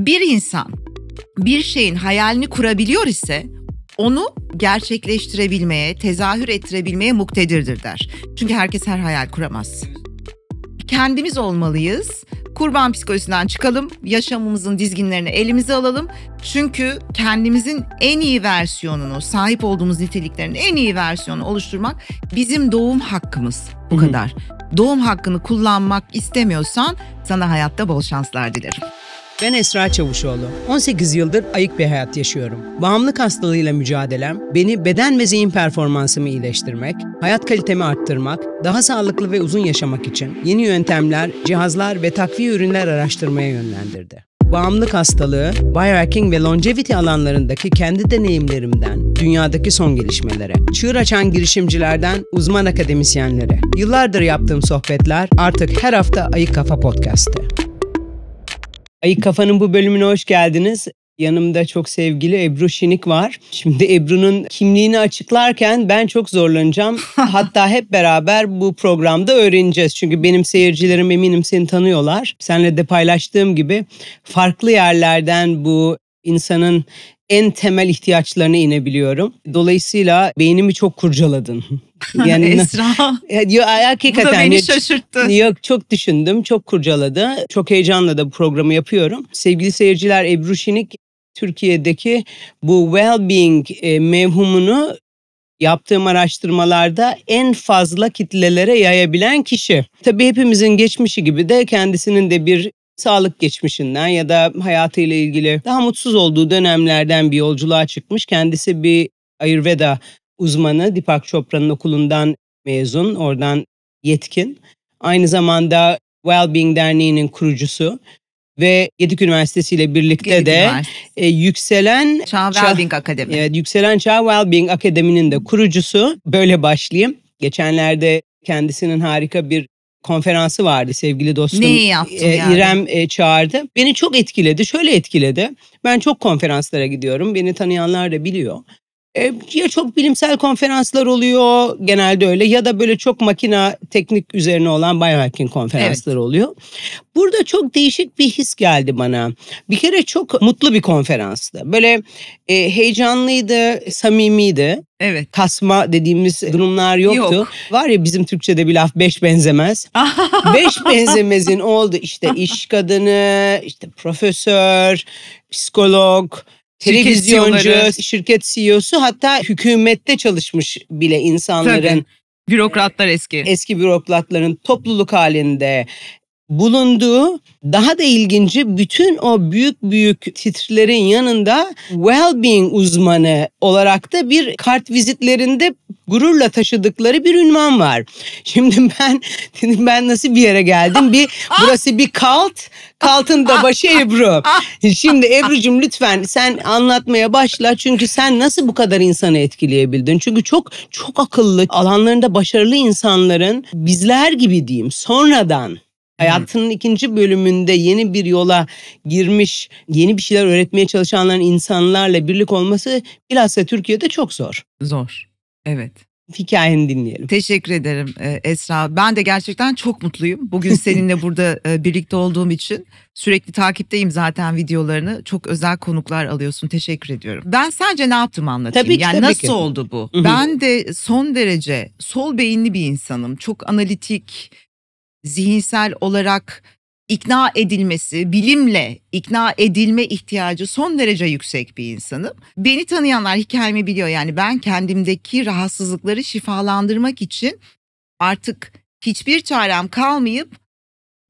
bir insan bir şeyin hayalini kurabiliyor ise onu gerçekleştirebilmeye, tezahür ettirebilmeye muktedirdir der. Çünkü herkes her hayal kuramaz. Kendimiz olmalıyız. Kurban psikolojisinden çıkalım. Yaşamımızın dizginlerini elimize alalım. Çünkü kendimizin en iyi versiyonunu, sahip olduğumuz niteliklerin en iyi versiyonunu oluşturmak bizim doğum hakkımız. Bu kadar. Doğum hakkını kullanmak istemiyorsan sana hayatta bol şanslar dilerim. Ben Esra Çavuşoğlu. 18 yıldır ayık bir hayat yaşıyorum. Bağımlılık hastalığıyla mücadelem, beni beden ve zihin performansımı iyileştirmek, hayat kalitemi arttırmak, daha sağlıklı ve uzun yaşamak için yeni yöntemler, cihazlar ve takviye ürünler araştırmaya yönlendirdi bağımlılık hastalığı, biohacking ve longevity alanlarındaki kendi deneyimlerimden, dünyadaki son gelişmelere, çığır açan girişimcilerden uzman akademisyenlere, yıllardır yaptığım sohbetler artık her hafta Ayık Kafa Podcast'te. Ayık Kafa'nın bu bölümüne hoş geldiniz. Yanımda çok sevgili Ebru Şinik var. Şimdi Ebru'nun kimliğini açıklarken ben çok zorlanacağım. Hatta hep beraber bu programda öğreneceğiz. Çünkü benim seyircilerim eminim seni tanıyorlar. Senle de paylaştığım gibi farklı yerlerden bu insanın en temel ihtiyaçlarına inebiliyorum. Dolayısıyla beynimi çok kurcaladın. Yani Esra. Yo, hakikaten. Bu da beni şaşırttı. Yok çok düşündüm, çok kurcaladı. Çok heyecanla da bu programı yapıyorum. Sevgili seyirciler Ebru Şinik Türkiye'deki bu well-being e, mevhumunu yaptığım araştırmalarda en fazla kitlelere yayabilen kişi. Tabii hepimizin geçmişi gibi de kendisinin de bir sağlık geçmişinden ya da hayatıyla ilgili daha mutsuz olduğu dönemlerden bir yolculuğa çıkmış. Kendisi bir Ayurveda uzmanı Dipak Chopra'nın okulundan mezun, oradan yetkin. Aynı zamanda Wellbeing Derneği'nin kurucusu ve Yedik Üniversitesi ile birlikte Gedik de e, yükselen Çağ Wellbeing Akademi. Evet, yükselen Çağ Wellbeing Akademi'nin de kurucusu. Böyle başlayayım. Geçenlerde kendisinin harika bir konferansı vardı sevgili dostum. Neyi yaptın e, yani? İrem e, çağırdı. Beni çok etkiledi. Şöyle etkiledi. Ben çok konferanslara gidiyorum. Beni tanıyanlar da biliyor. E, ya çok bilimsel konferanslar oluyor genelde öyle ya da böyle çok makina teknik üzerine olan biohacking konferanslar evet. oluyor. Burada çok değişik bir his geldi bana. Bir kere çok mutlu bir konferanstı. Böyle e, heyecanlıydı, samimiydi. Evet. Kasma dediğimiz durumlar yoktu. Yok. Var ya bizim Türkçe'de bir laf beş benzemez. beş benzemezin oldu işte iş kadını, işte profesör, psikolog, televizyoncu, şirket CEO'su e hatta hükümette çalışmış bile insanların. Tabii. Bürokratlar eski. Eski bürokratların topluluk halinde bulunduğu daha da ilginci bütün o büyük büyük titrerin yanında well-being uzmanı olarak da bir kart vizitlerinde gururla taşıdıkları bir ünvan var. Şimdi ben dedim ben nasıl bir yere geldim? Bir burası bir kalt, kaltın da başı Ebru. Şimdi Ebru'cum lütfen sen anlatmaya başla çünkü sen nasıl bu kadar insanı etkileyebildin? Çünkü çok çok akıllı, alanlarında başarılı insanların bizler gibi diyeyim sonradan Hayatının ikinci bölümünde yeni bir yola girmiş, yeni bir şeyler öğretmeye çalışanların insanlarla birlik olması bilhassa Türkiye'de çok zor. Zor. Evet. Hikayeni dinleyelim. Teşekkür ederim e, Esra. Ben de gerçekten çok mutluyum. Bugün seninle burada e, birlikte olduğum için sürekli takipteyim zaten videolarını. Çok özel konuklar alıyorsun. Teşekkür ediyorum. Ben sence ne yaptım anlatayım. Tabii ki, yani tabii nasıl ki. oldu bu? ben de son derece sol beyinli bir insanım. Çok analitik, zihinsel olarak ikna edilmesi, bilimle ikna edilme ihtiyacı son derece yüksek bir insanım. Beni tanıyanlar hikayemi biliyor yani ben kendimdeki rahatsızlıkları şifalandırmak için artık hiçbir çarem kalmayıp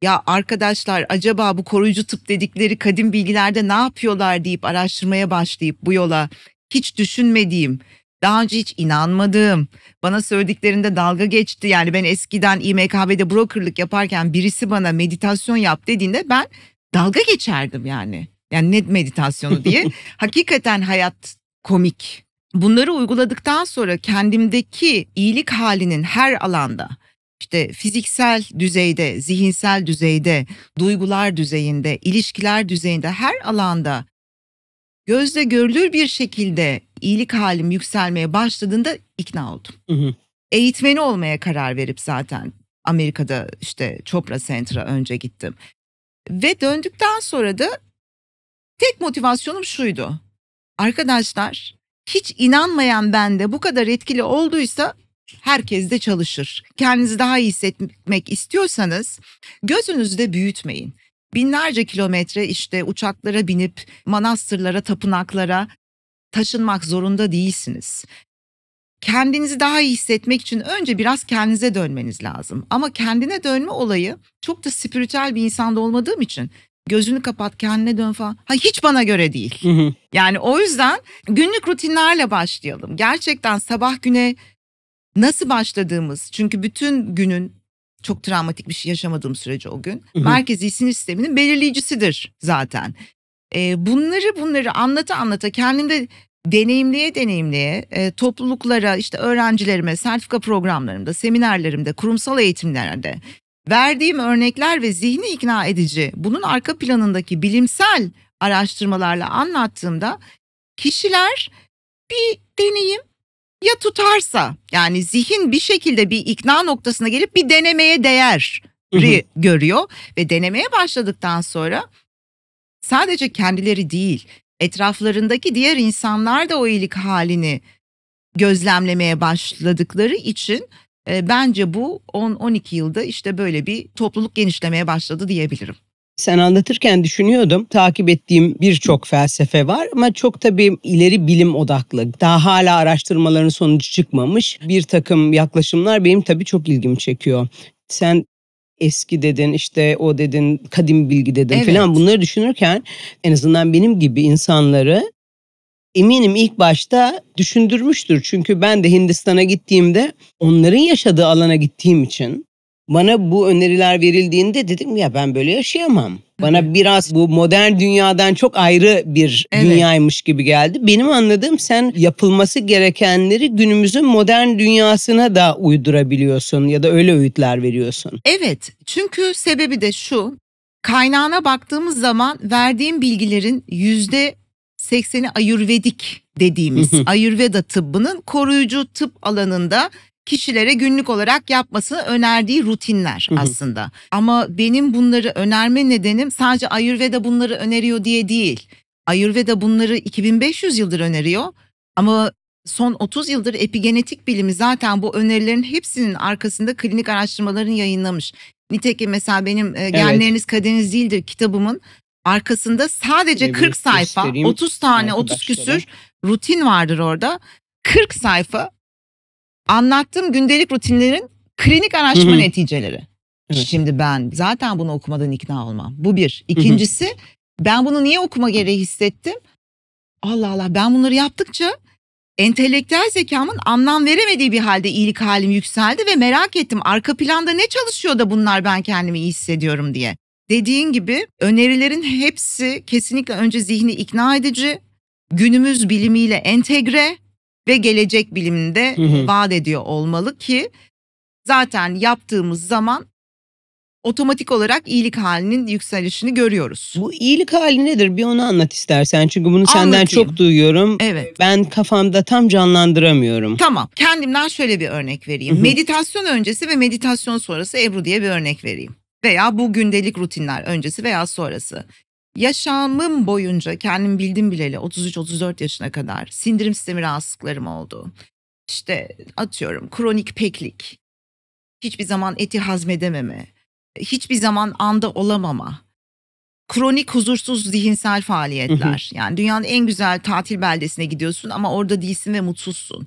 ya arkadaşlar acaba bu koruyucu tıp dedikleri kadim bilgilerde ne yapıyorlar deyip araştırmaya başlayıp bu yola hiç düşünmediğim daha önce hiç inanmadım. bana söylediklerinde dalga geçti. Yani ben eskiden İMKB'de brokerlık yaparken birisi bana meditasyon yap dediğinde ben dalga geçerdim yani. Yani ne meditasyonu diye. Hakikaten hayat komik. Bunları uyguladıktan sonra kendimdeki iyilik halinin her alanda işte fiziksel düzeyde, zihinsel düzeyde, duygular düzeyinde, ilişkiler düzeyinde her alanda gözle görülür bir şekilde iyilik halim yükselmeye başladığında ikna oldum. Hı hı. Eğitmeni olmaya karar verip zaten Amerika'da işte Chopra Center'a önce gittim. Ve döndükten sonra da tek motivasyonum şuydu. Arkadaşlar hiç inanmayan bende bu kadar etkili olduysa herkes de çalışır. Kendinizi daha iyi hissetmek istiyorsanız gözünüzü de büyütmeyin. Binlerce kilometre işte uçaklara binip manastırlara, tapınaklara taşınmak zorunda değilsiniz. Kendinizi daha iyi hissetmek için önce biraz kendinize dönmeniz lazım. Ama kendine dönme olayı çok da spiritüel bir insanda olmadığım için gözünü kapat kendine dön falan. Ha hiç bana göre değil. yani o yüzden günlük rutinlerle başlayalım. Gerçekten sabah güne nasıl başladığımız çünkü bütün günün çok travmatik bir şey yaşamadığım sürece o gün merkezi sinir sisteminin belirleyicisidir zaten. E, bunları bunları anlata anlata kendimde deneyimleye deneyimleye e, topluluklara işte öğrencilerime sertifika programlarımda, seminerlerimde, kurumsal eğitimlerde verdiğim örnekler ve zihni ikna edici bunun arka planındaki bilimsel araştırmalarla anlattığımda kişiler bir deneyim ya tutarsa yani zihin bir şekilde bir ikna noktasına gelip bir denemeye değer görüyor ve denemeye başladıktan sonra sadece kendileri değil, etraflarındaki diğer insanlar da o iyilik halini gözlemlemeye başladıkları için e, bence bu 10-12 yılda işte böyle bir topluluk genişlemeye başladı diyebilirim. Sen anlatırken düşünüyordum. Takip ettiğim birçok felsefe var ama çok tabii ileri bilim odaklı. Daha hala araştırmaların sonucu çıkmamış bir takım yaklaşımlar benim tabii çok ilgimi çekiyor. Sen eski dedin işte o dedin kadim bilgi dedin evet. falan bunları düşünürken en azından benim gibi insanları eminim ilk başta düşündürmüştür. Çünkü ben de Hindistan'a gittiğimde onların yaşadığı alana gittiğim için bana bu öneriler verildiğinde dedim ya ben böyle yaşayamam. Bana evet. biraz bu modern dünyadan çok ayrı bir evet. dünyaymış gibi geldi. Benim anladığım sen yapılması gerekenleri günümüzün modern dünyasına da uydurabiliyorsun ya da öyle öğütler veriyorsun. Evet çünkü sebebi de şu kaynağına baktığımız zaman verdiğim bilgilerin yüzde sekseni ayurvedik dediğimiz ayurveda tıbbının koruyucu tıp alanında kişilere günlük olarak yapmasını önerdiği rutinler Hı -hı. aslında. Ama benim bunları önerme nedenim sadece Ayurveda bunları öneriyor diye değil. Ayurveda bunları 2500 yıldır öneriyor ama son 30 yıldır epigenetik bilimi zaten bu önerilerin hepsinin arkasında klinik araştırmaların yayınlamış. Nitekim mesela benim e, genleriniz evet. kaderiniz değildir kitabımın arkasında sadece Şöyle 40 sayfa 30 tane 30 küsür rutin vardır orada. 40 sayfa anlattığım gündelik rutinlerin klinik araştırma Hı-hı. neticeleri. Evet. Şimdi ben zaten bunu okumadan ikna olmam. Bu bir. İkincisi Hı-hı. ben bunu niye okuma gereği hissettim? Allah Allah ben bunları yaptıkça entelektüel zekamın anlam veremediği bir halde iyilik halim yükseldi ve merak ettim arka planda ne çalışıyor da bunlar ben kendimi iyi hissediyorum diye. Dediğin gibi önerilerin hepsi kesinlikle önce zihni ikna edici, günümüz bilimiyle entegre ve gelecek biliminde vaat ediyor olmalı ki zaten yaptığımız zaman otomatik olarak iyilik halinin yükselişini görüyoruz. Bu iyilik hali nedir? Bir onu anlat istersen. Çünkü bunu Anlatayım. senden çok duyuyorum. Evet. Ben kafamda tam canlandıramıyorum. Tamam. Kendimden şöyle bir örnek vereyim. Hı hı. Meditasyon öncesi ve meditasyon sonrası Ebru diye bir örnek vereyim. Veya bu gündelik rutinler öncesi veya sonrası yaşamım boyunca kendim bildim bileli 33-34 yaşına kadar sindirim sistemi rahatsızlıklarım oldu. İşte atıyorum kronik peklik, hiçbir zaman eti hazmedememe, hiçbir zaman anda olamama, kronik huzursuz zihinsel faaliyetler. Yani dünyanın en güzel tatil beldesine gidiyorsun ama orada değilsin ve mutsuzsun.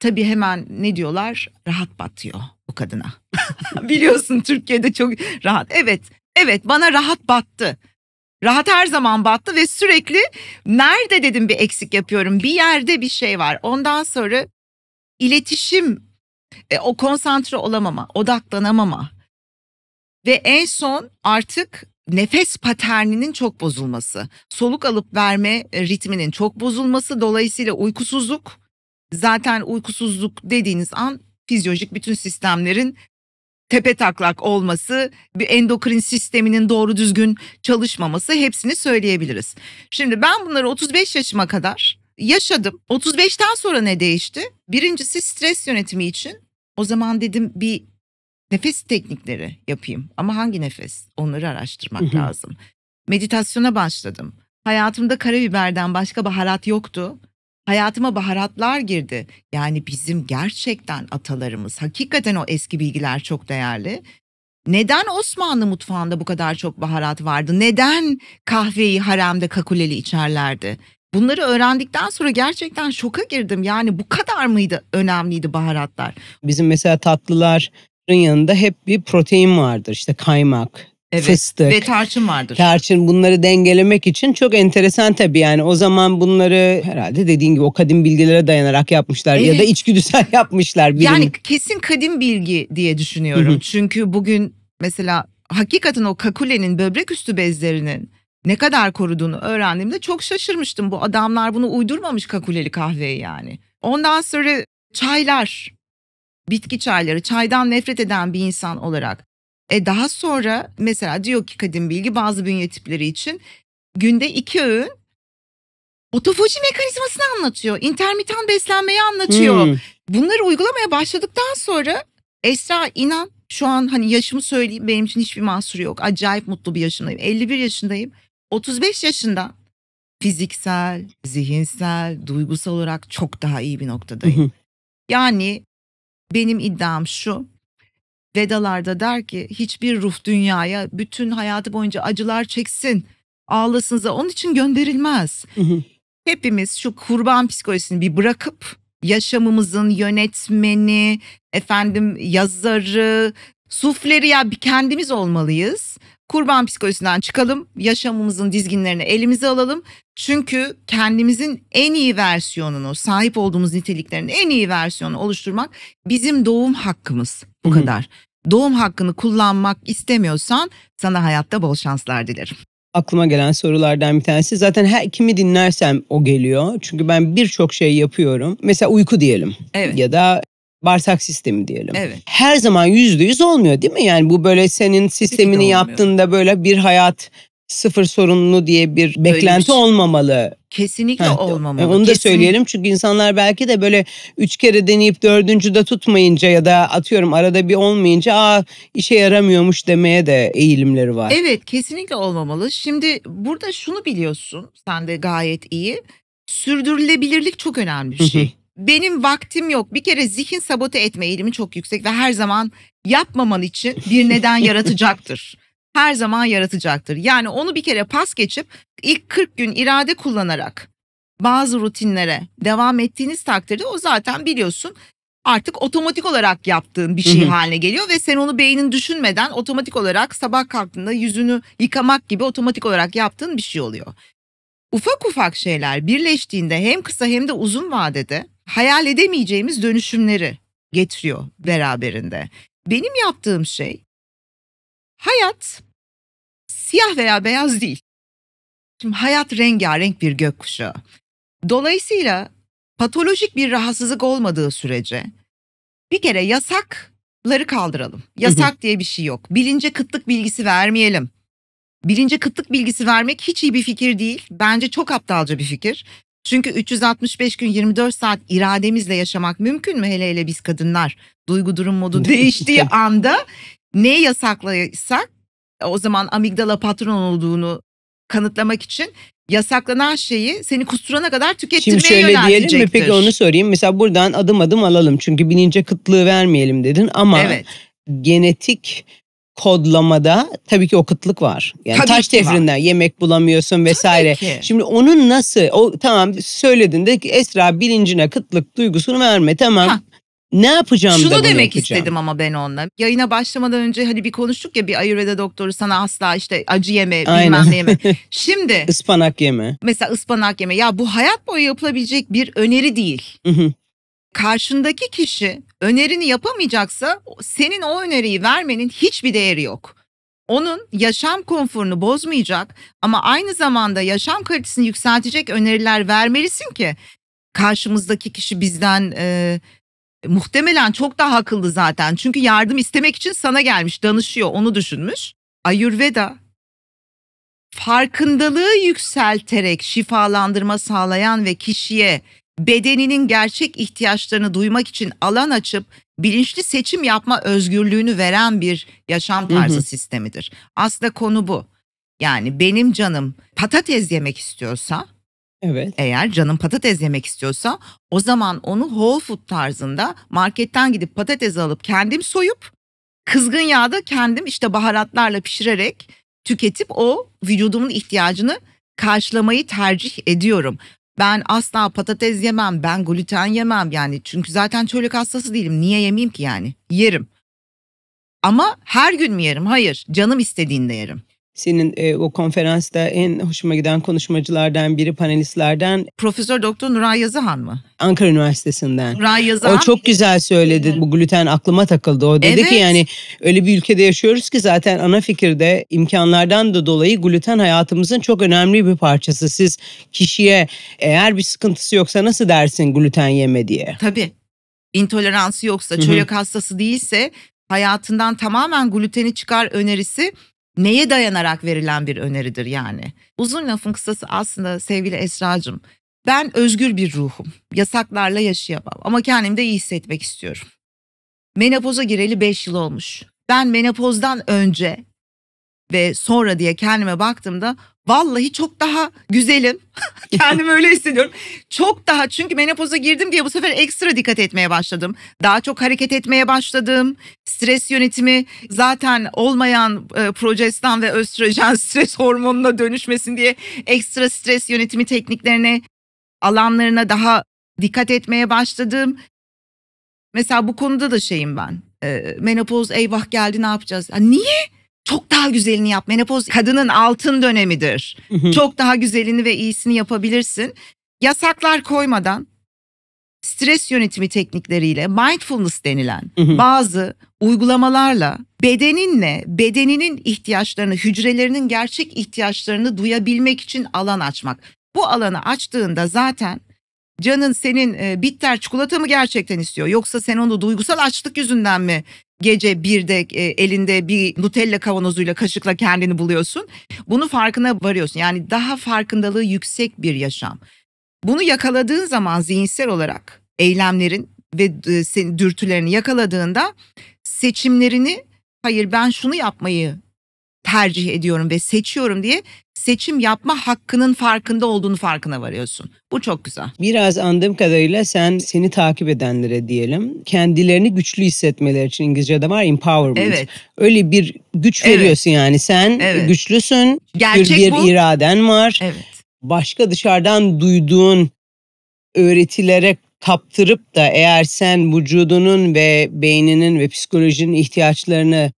Tabii hemen ne diyorlar? Rahat batıyor o kadına. Biliyorsun Türkiye'de çok rahat. Evet, evet bana rahat battı. Rahat her zaman battı ve sürekli nerede dedim bir eksik yapıyorum. Bir yerde bir şey var. Ondan sonra iletişim, e, o konsantre olamama, odaklanamama. Ve en son artık nefes paterninin çok bozulması, soluk alıp verme e, ritminin çok bozulması dolayısıyla uykusuzluk. Zaten uykusuzluk dediğiniz an fizyolojik bütün sistemlerin tepe taklak olması, bir endokrin sisteminin doğru düzgün çalışmaması hepsini söyleyebiliriz. Şimdi ben bunları 35 yaşıma kadar yaşadım. 35'ten sonra ne değişti? Birincisi stres yönetimi için. O zaman dedim bir nefes teknikleri yapayım. Ama hangi nefes? Onları araştırmak lazım. Meditasyona başladım. Hayatımda karabiberden başka baharat yoktu hayatıma baharatlar girdi. Yani bizim gerçekten atalarımız, hakikaten o eski bilgiler çok değerli. Neden Osmanlı mutfağında bu kadar çok baharat vardı? Neden kahveyi haremde kakuleli içerlerdi? Bunları öğrendikten sonra gerçekten şoka girdim. Yani bu kadar mıydı önemliydi baharatlar? Bizim mesela tatlıların yanında hep bir protein vardır. İşte kaymak, evet. fıstık. Ve tarçın vardır. Tarçın bunları dengelemek için çok enteresan tabii yani o zaman bunları herhalde dediğin gibi o kadim bilgilere dayanarak yapmışlar evet. ya da içgüdüsel yapmışlar. Bilim. Yani kesin kadim bilgi diye düşünüyorum. Hı hı. Çünkü bugün mesela hakikaten o kakulenin böbrek üstü bezlerinin ne kadar koruduğunu öğrendiğimde çok şaşırmıştım. Bu adamlar bunu uydurmamış kakuleli kahveyi yani. Ondan sonra çaylar, bitki çayları, çaydan nefret eden bir insan olarak e daha sonra mesela diyor ki kadim bilgi bazı bünye tipleri için günde iki öğün otofoji mekanizmasını anlatıyor. intermitan beslenmeyi anlatıyor. Hmm. Bunları uygulamaya başladıktan sonra Esra inan şu an hani yaşımı söyleyeyim benim için hiçbir mahsuru yok. Acayip mutlu bir yaşındayım. 51 yaşındayım. 35 yaşında fiziksel, zihinsel, duygusal olarak çok daha iyi bir noktadayım. Yani benim iddiam şu. Vedalarda der ki hiçbir ruh dünyaya bütün hayatı boyunca acılar çeksin, ağlasın da onun için gönderilmez. Hepimiz şu kurban psikolojisini bir bırakıp yaşamımızın yönetmeni, efendim yazarı, sufleri ya bir kendimiz olmalıyız kurban psikolojisinden çıkalım. Yaşamımızın dizginlerini elimize alalım. Çünkü kendimizin en iyi versiyonunu, sahip olduğumuz niteliklerin en iyi versiyonunu oluşturmak bizim doğum hakkımız. Bu Hı-hı. kadar. Doğum hakkını kullanmak istemiyorsan sana hayatta bol şanslar dilerim aklıma gelen sorulardan bir tanesi. Zaten her kimi dinlersem o geliyor. Çünkü ben birçok şey yapıyorum. Mesela uyku diyelim. Evet. Ya da bağırsak sistemi diyelim. Evet. Her zaman yüzde yüz olmuyor değil mi? Yani bu böyle senin sistemini yaptığında böyle bir hayat sıfır sorunlu diye bir Öyle beklenti bir şey- olmamalı. Kesinlikle ha, olmamalı. Onu da söyleyelim çünkü insanlar belki de böyle üç kere deneyip dördüncü de tutmayınca ya da atıyorum arada bir olmayınca aa işe yaramıyormuş demeye de eğilimleri var. Evet kesinlikle olmamalı. Şimdi burada şunu biliyorsun sen de gayet iyi. Sürdürülebilirlik çok önemli bir şey benim vaktim yok. Bir kere zihin sabote etme eğilimi çok yüksek ve her zaman yapmaman için bir neden yaratacaktır. Her zaman yaratacaktır. Yani onu bir kere pas geçip ilk 40 gün irade kullanarak bazı rutinlere devam ettiğiniz takdirde o zaten biliyorsun artık otomatik olarak yaptığın bir şey haline geliyor ve sen onu beynin düşünmeden otomatik olarak sabah kalktığında yüzünü yıkamak gibi otomatik olarak yaptığın bir şey oluyor. Ufak ufak şeyler birleştiğinde hem kısa hem de uzun vadede hayal edemeyeceğimiz dönüşümleri getiriyor beraberinde. Benim yaptığım şey hayat siyah veya beyaz değil. Şimdi hayat rengarenk bir gökkuşağı. Dolayısıyla patolojik bir rahatsızlık olmadığı sürece bir kere yasakları kaldıralım. Yasak diye bir şey yok. Bilince kıtlık bilgisi vermeyelim. Bilince kıtlık bilgisi vermek hiç iyi bir fikir değil. Bence çok aptalca bir fikir. Çünkü 365 gün 24 saat irademizle yaşamak mümkün mü? Hele hele biz kadınlar duygu durum modu değiştiği anda ne yasaklasak o zaman amigdala patron olduğunu kanıtlamak için yasaklanan şeyi seni kusturana kadar tükettirmeye Şimdi şöyle diyelim mi peki onu sorayım. Mesela buradan adım adım alalım. Çünkü binince kıtlığı vermeyelim dedin ama evet. genetik kodlamada tabii ki o kıtlık var. Yani tabii taş devrinden yemek bulamıyorsun vesaire. Şimdi onun nasıl o tamam söyledin de Esra bilincine kıtlık duygusunu verme tamam. Ha. Ne yapacağım Şunu da Şunu demek yapacağım. istedim ama ben onunla. Yayına başlamadan önce hani bir konuştuk ya bir Ayurveda doktoru sana asla işte acı yeme Aynen. bilmem ne yeme. Şimdi. ıspanak yeme. Mesela ıspanak yeme. Ya bu hayat boyu yapılabilecek bir öneri değil karşındaki kişi önerini yapamayacaksa senin o öneriyi vermenin hiçbir değeri yok. Onun yaşam konforunu bozmayacak ama aynı zamanda yaşam kalitesini yükseltecek öneriler vermelisin ki karşımızdaki kişi bizden e, muhtemelen çok daha akıllı zaten. Çünkü yardım istemek için sana gelmiş, danışıyor, onu düşünmüş. Ayurveda farkındalığı yükselterek şifalandırma sağlayan ve kişiye bedeninin gerçek ihtiyaçlarını duymak için alan açıp bilinçli seçim yapma özgürlüğünü veren bir yaşam tarzı hı hı. sistemidir. Aslında konu bu. Yani benim canım patates yemek istiyorsa Evet. Eğer canım patates yemek istiyorsa o zaman onu whole food tarzında marketten gidip patates alıp kendim soyup kızgın yağda kendim işte baharatlarla pişirerek tüketip o vücudumun ihtiyacını karşılamayı tercih ediyorum. Ben asla patates yemem, ben gluten yemem yani çünkü zaten çölek hastası değilim. Niye yemeyeyim ki yani? Yerim. Ama her gün mü yerim? Hayır. Canım istediğinde yerim senin e, o konferansta en hoşuma giden konuşmacılardan biri, panelistlerden. Profesör Doktor Nuray Yazıhan mı? Ankara Üniversitesi'nden. Nuray Yazıhan. O çok güzel söyledi. Bu gluten aklıma takıldı. O dedi evet. ki yani öyle bir ülkede yaşıyoruz ki zaten ana fikirde imkanlardan da dolayı gluten hayatımızın çok önemli bir parçası. Siz kişiye eğer bir sıkıntısı yoksa nasıl dersin gluten yeme diye? Tabii. İntoleransı yoksa, çölyak hastası değilse hayatından tamamen gluteni çıkar önerisi neye dayanarak verilen bir öneridir yani? Uzun lafın kısası aslında sevgili Esra'cığım ben özgür bir ruhum. Yasaklarla yaşayamam ama kendimde iyi hissetmek istiyorum. Menopoza gireli 5 yıl olmuş. Ben menopozdan önce ve sonra diye kendime baktığımda vallahi çok daha güzelim. Kendimi öyle hissediyorum. Çok daha çünkü menopoza girdim diye bu sefer ekstra dikkat etmeye başladım. Daha çok hareket etmeye başladım. Stres yönetimi zaten olmayan e, projestan ve östrojen stres hormonuna dönüşmesin diye ekstra stres yönetimi tekniklerine alanlarına daha dikkat etmeye başladım. Mesela bu konuda da şeyim ben. E, menopoz eyvah geldi ne yapacağız? Ya niye? çok daha güzelini yap. Menopoz kadının altın dönemidir. çok daha güzelini ve iyisini yapabilirsin. Yasaklar koymadan stres yönetimi teknikleriyle mindfulness denilen bazı uygulamalarla bedeninle bedeninin ihtiyaçlarını, hücrelerinin gerçek ihtiyaçlarını duyabilmek için alan açmak. Bu alanı açtığında zaten canın senin e, bitter çikolata mı gerçekten istiyor yoksa sen onu duygusal açlık yüzünden mi gece 1'de e, elinde bir Nutella kavanozuyla kaşıkla kendini buluyorsun. Bunu farkına varıyorsun. Yani daha farkındalığı yüksek bir yaşam. Bunu yakaladığın zaman zihinsel olarak eylemlerin ve e, dürtülerini yakaladığında seçimlerini hayır ben şunu yapmayı tercih ediyorum ve seçiyorum diye seçim yapma hakkının farkında olduğunu farkına varıyorsun. Bu çok güzel. Biraz andığım kadarıyla sen seni takip edenlere diyelim kendilerini güçlü hissetmeleri için İngilizce'de var empowerment. Evet. Öyle bir güç evet. veriyorsun yani sen evet. güçlüsün. Gerçek bir bu. iraden var. Evet. Başka dışarıdan duyduğun öğretilere kaptırıp da eğer sen vücudunun ve beyninin ve psikolojinin ihtiyaçlarını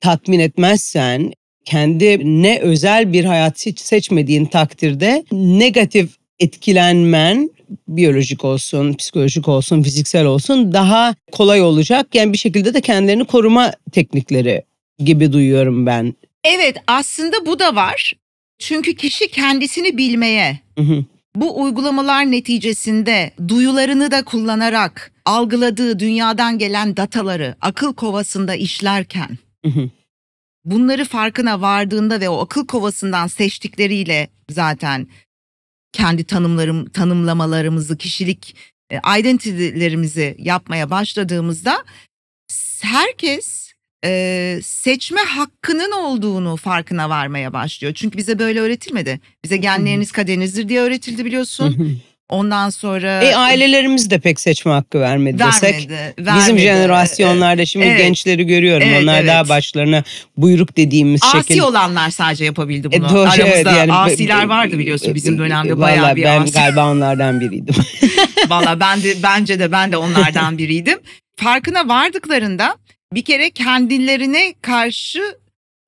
tatmin etmezsen kendi ne özel bir hayat hiç seçmediğin takdirde negatif etkilenmen biyolojik olsun, psikolojik olsun, fiziksel olsun daha kolay olacak. Yani bir şekilde de kendilerini koruma teknikleri gibi duyuyorum ben. Evet aslında bu da var. Çünkü kişi kendisini bilmeye, bu uygulamalar neticesinde duyularını da kullanarak algıladığı dünyadan gelen dataları akıl kovasında işlerken bunları farkına vardığında ve o akıl kovasından seçtikleriyle zaten kendi tanımlarım, tanımlamalarımızı, kişilik e, identitelerimizi yapmaya başladığımızda herkes e, seçme hakkının olduğunu farkına varmaya başlıyor. Çünkü bize böyle öğretilmedi. Bize genleriniz kaderinizdir diye öğretildi biliyorsun. Ondan sonra e, ailelerimiz de pek seçme hakkı vermedi, vermedi desek. Vermedi. Bizim jenerasyonlarda e, şimdi evet. gençleri görüyorum. Evet, Onlar evet. daha başlarına buyruk dediğimiz Asi şekilde. Asi olanlar sadece yapabildi e, bunu. E, doğru, Aramızda evet, yani, asiler vardı e, biliyorsun bizim dönemde bayağı bir ben asi. galiba onlardan biriydim. valla ben de bence de ben de onlardan biriydim. Farkına vardıklarında bir kere kendilerine karşı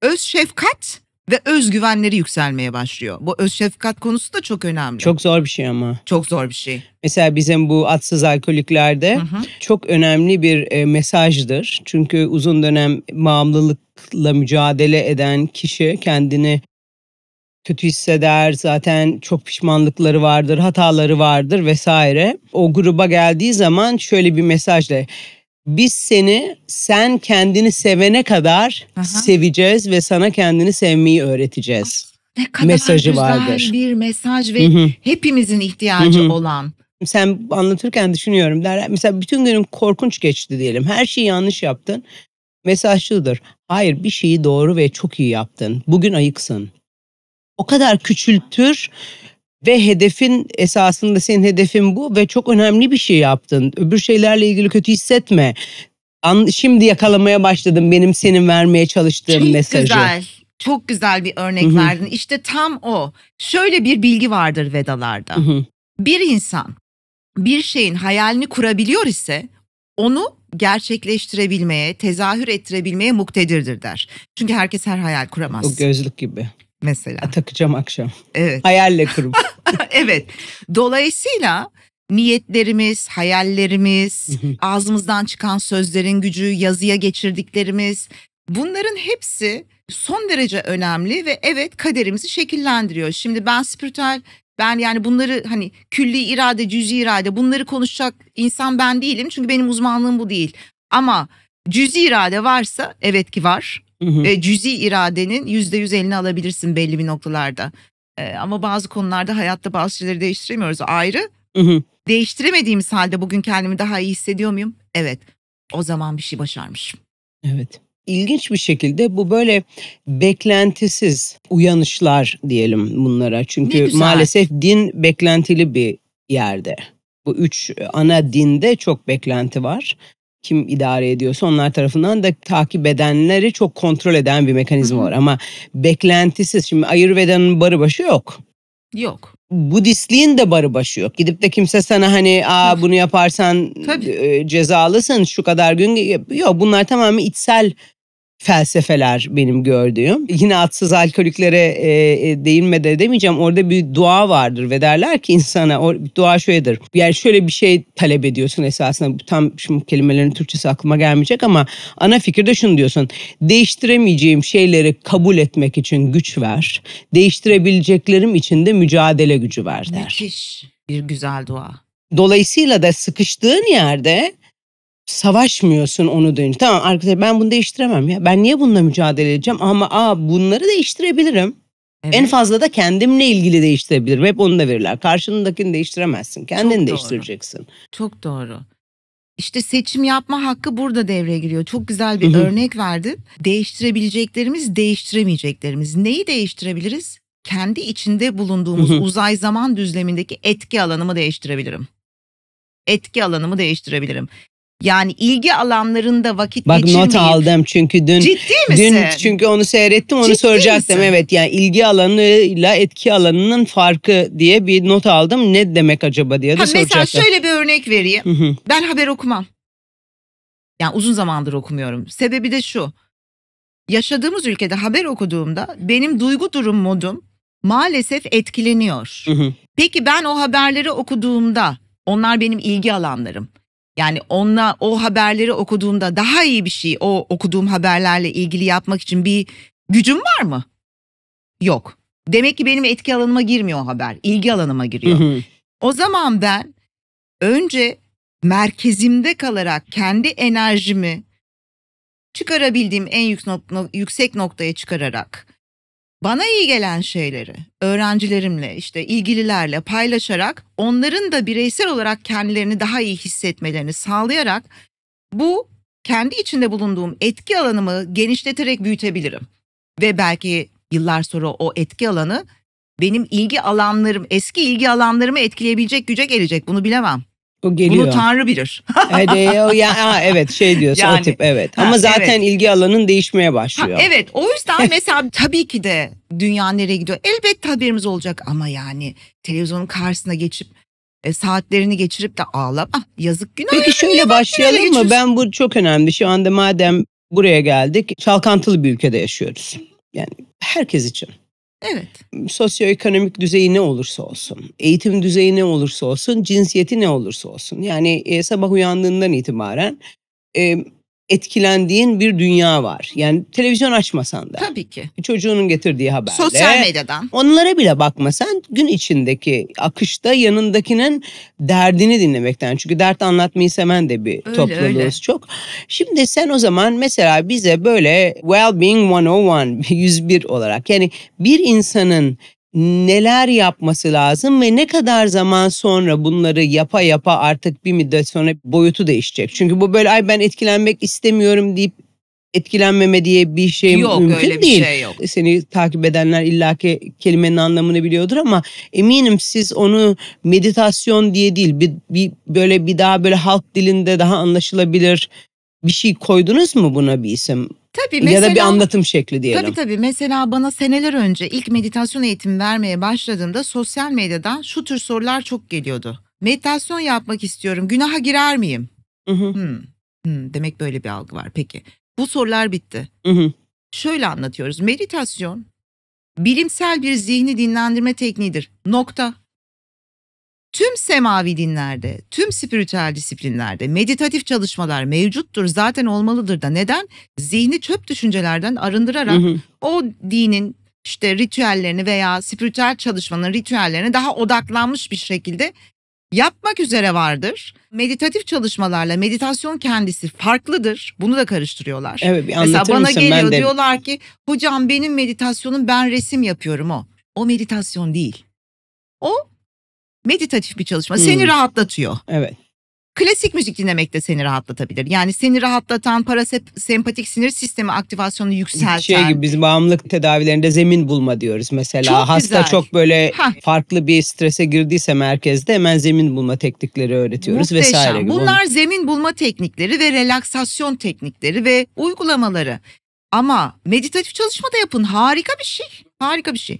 öz şefkat ve özgüvenleri yükselmeye başlıyor. Bu öz şefkat konusu da çok önemli. Çok zor bir şey ama. Çok zor bir şey. Mesela bizim bu atsız alkoliklerde hı hı. çok önemli bir e, mesajdır. Çünkü uzun dönem bağımlılıkla mücadele eden kişi kendini kötü hisseder, zaten çok pişmanlıkları vardır, hataları vardır vesaire. O gruba geldiği zaman şöyle bir mesajla biz seni sen kendini sevene kadar Aha. seveceğiz ve sana kendini sevmeyi öğreteceğiz. Ah, ne kadar mesajı güzel vardır. bir mesaj ve Hı-hı. hepimizin ihtiyacı Hı-hı. olan. Sen anlatırken düşünüyorum der mesela bütün günün korkunç geçti diyelim. Her şeyi yanlış yaptın. Mesaj şudur. Hayır bir şeyi doğru ve çok iyi yaptın. Bugün ayıksın. O kadar küçültür ve hedefin esasında senin hedefin bu ve çok önemli bir şey yaptın. Öbür şeylerle ilgili kötü hissetme. An, şimdi yakalamaya başladım benim senin vermeye çalıştığım çok mesajı. Güzel. Çok güzel bir örnek Hı-hı. verdin. İşte tam o. Şöyle bir bilgi vardır Vedalarda. Hı-hı. Bir insan bir şeyin hayalini kurabiliyor ise onu gerçekleştirebilmeye, tezahür ettirebilmeye muktedirdir der. Çünkü herkes her hayal kuramaz. O gözlük gibi mesela. takacağım akşam. Evet. Hayalle kurum. evet. Dolayısıyla niyetlerimiz, hayallerimiz, ağzımızdan çıkan sözlerin gücü, yazıya geçirdiklerimiz bunların hepsi son derece önemli ve evet kaderimizi şekillendiriyor. Şimdi ben spiritüel ben yani bunları hani külli irade, cüzi irade bunları konuşacak insan ben değilim çünkü benim uzmanlığım bu değil. Ama cüzi irade varsa evet ki var. Hı E, cüzi iradenin yüzde yüz elini alabilirsin belli bir noktalarda. E, ama bazı konularda hayatta bazı şeyleri değiştiremiyoruz ayrı. Hı hı. Değiştiremediğimiz halde bugün kendimi daha iyi hissediyor muyum? Evet. O zaman bir şey başarmışım. Evet İlginç bir şekilde bu böyle beklentisiz uyanışlar diyelim bunlara. Çünkü maalesef din beklentili bir yerde. Bu üç ana dinde çok beklenti var kim idare ediyorsa onlar tarafından da takip edenleri çok kontrol eden bir mekanizma var. Ama beklentisiz şimdi Ayurveda'nın barı başı yok. Yok. Budistliğin de barı başı yok. Gidip de kimse sana hani aa bunu yaparsan Tabii. E, cezalısın şu kadar gün. Yok bunlar tamamen içsel felsefeler benim gördüğüm. Yine atsız alkoliklere e, e, değinme de demeyeceğim. Orada bir dua vardır ve derler ki insana o dua şöyledir. Yani şöyle bir şey talep ediyorsun esasında. Tam şimdi kelimelerin Türkçesi aklıma gelmeyecek ama ana fikirde şunu diyorsun. Değiştiremeyeceğim şeyleri kabul etmek için güç ver. Değiştirebileceklerim için de mücadele gücü ver der. Müthiş bir güzel dua. Dolayısıyla da sıkıştığın yerde savaşmıyorsun onu dönüş. Tamam arkadaşlar ben bunu değiştiremem ya. Ben niye bununla mücadele edeceğim? Ama aa bunları değiştirebilirim. Evet. En fazla da kendimle ilgili değiştirebilirim. Hep onu da verirler. Karşındakini değiştiremezsin. Kendini Çok değiştireceksin. Doğru. Çok doğru. İşte seçim yapma hakkı burada devreye giriyor. Çok güzel bir Hı-hı. örnek verdin. Değiştirebileceklerimiz, değiştiremeyeceklerimiz. Neyi değiştirebiliriz? Kendi içinde bulunduğumuz Hı-hı. uzay zaman düzlemindeki etki alanımı değiştirebilirim. Etki alanımı değiştirebilirim. Yani ilgi alanlarında vakit Bak geçirmeyip. not aldım çünkü dün. Ciddi misin? Dün çünkü onu seyrettim onu Ciddi soracaktım. Misin? Evet yani ilgi alanıyla etki alanının farkı diye bir not aldım. Ne demek acaba diye de ha, soracaktım. Mesela şöyle bir örnek vereyim. Hı hı. Ben haber okumam. Yani uzun zamandır okumuyorum. Sebebi de şu. Yaşadığımız ülkede haber okuduğumda benim duygu durum modum maalesef etkileniyor. Hı hı. Peki ben o haberleri okuduğumda onlar benim ilgi alanlarım. Yani onunla o haberleri okuduğumda daha iyi bir şey o okuduğum haberlerle ilgili yapmak için bir gücüm var mı? Yok. Demek ki benim etki alanıma girmiyor o haber. İlgi alanıma giriyor. O zaman ben önce merkezimde kalarak kendi enerjimi çıkarabildiğim en yüksek noktaya çıkararak bana iyi gelen şeyleri öğrencilerimle işte ilgililerle paylaşarak onların da bireysel olarak kendilerini daha iyi hissetmelerini sağlayarak bu kendi içinde bulunduğum etki alanımı genişleterek büyütebilirim. Ve belki yıllar sonra o etki alanı benim ilgi alanlarım, eski ilgi alanlarımı etkileyebilecek güce gelecek. Bunu bilemem. O geliyor. Bunu Tanrı bilir. E, o ya, evet şey diyorsun yani, o tip evet. Ama ha, zaten evet. ilgi alanın değişmeye başlıyor. Ha, evet o yüzden mesela tabii ki de dünya nereye gidiyor? Elbette haberimiz olacak ama yani televizyonun karşısına geçip e, saatlerini geçirip de ağlama. Ah, yazık günah. Peki şöyle başlayalım mı? Ben bu çok önemli. Şu anda madem buraya geldik çalkantılı bir ülkede yaşıyoruz. Yani herkes için. Evet. Sosyoekonomik düzeyi ne olursa olsun, eğitim düzeyi ne olursa olsun, cinsiyeti ne olursa olsun. Yani e, sabah uyandığından itibaren e, etkilendiğin bir dünya var. Yani televizyon açmasan da. Tabii ki. Çocuğunun getirdiği haberde, Sosyal medyadan. Onlara bile bakmasan gün içindeki akışta yanındakinin derdini dinlemekten. Çünkü dert anlatmayı seven de bir öyle, topluluğuz öyle. çok. Şimdi sen o zaman mesela bize böyle well-being 101, 101 olarak yani bir insanın neler yapması lazım ve ne kadar zaman sonra bunları yapa yapa artık bir müddet sonra boyutu değişecek. Çünkü bu böyle ay ben etkilenmek istemiyorum deyip etkilenmeme diye bir şey yok, mümkün öyle bir değil. Şey yok. Seni takip edenler illaki kelimenin anlamını biliyordur ama eminim siz onu meditasyon diye değil bir, bir böyle bir daha böyle halk dilinde daha anlaşılabilir bir şey koydunuz mu buna bir isim? Tabii mesela, ya da bir anlatım şekli diyelim. Tabii tabii mesela bana seneler önce ilk meditasyon eğitimi vermeye başladığımda sosyal medyadan şu tür sorular çok geliyordu. Meditasyon yapmak istiyorum günaha girer miyim? Hı hı. Hmm. Hmm, demek böyle bir algı var peki. Bu sorular bitti. Hı hı. Şöyle anlatıyoruz meditasyon bilimsel bir zihni dinlendirme tekniğidir nokta tüm semavi dinlerde, tüm spiritüel disiplinlerde meditatif çalışmalar mevcuttur. Zaten olmalıdır da neden? Zihni çöp düşüncelerden arındırarak hı hı. o dinin işte ritüellerini veya spiritüel çalışmanın ritüellerini daha odaklanmış bir şekilde yapmak üzere vardır. Meditatif çalışmalarla meditasyon kendisi farklıdır. Bunu da karıştırıyorlar. Evet, bir Mesela bana misin? geliyor ben de... diyorlar ki hocam benim meditasyonum ben resim yapıyorum o. O meditasyon değil. O meditatif bir çalışma. Hmm. Seni hmm. rahatlatıyor. Evet. Klasik müzik dinlemek de seni rahatlatabilir. Yani seni rahatlatan parasempatik sinir sistemi aktivasyonu yükselten. Şey gibi biz bağımlılık tedavilerinde zemin bulma diyoruz mesela. Çok Hasta güzel. çok böyle Heh. farklı bir strese girdiyse merkezde hemen zemin bulma teknikleri öğretiyoruz Muhteşem. vesaire. Gibi. Bunlar zemin bulma teknikleri ve relaksasyon teknikleri ve uygulamaları. Ama meditatif çalışma da yapın. Harika bir şey. Harika bir şey.